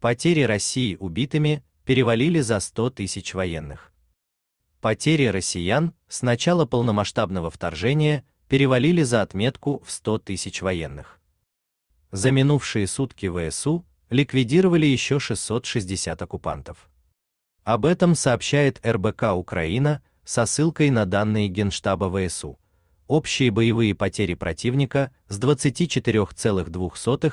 Потери России убитыми перевалили за 100 тысяч военных. Потери россиян с начала полномасштабного вторжения перевалили за отметку в 100 тысяч военных. За минувшие сутки ВСУ ликвидировали еще 660 оккупантов. Об этом сообщает РБК Украина со ссылкой на данные Генштаба ВСУ. Общие боевые потери противника с 24,2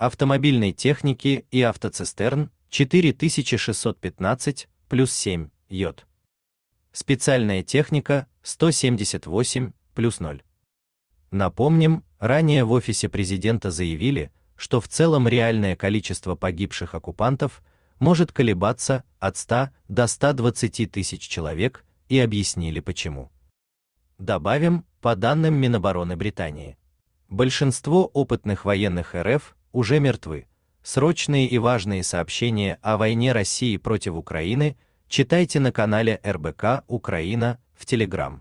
автомобильной техники и автоцистерн 4615 плюс 7 йод. Специальная техника 178 плюс 0. Напомним, ранее в офисе президента заявили, что в целом реальное количество погибших оккупантов может колебаться от 100 до 120 тысяч человек и объяснили почему. Добавим, по данным Минобороны Британии, большинство опытных военных РФ уже мертвы. Срочные и важные сообщения о войне России против Украины читайте на канале РБК Украина в Telegram.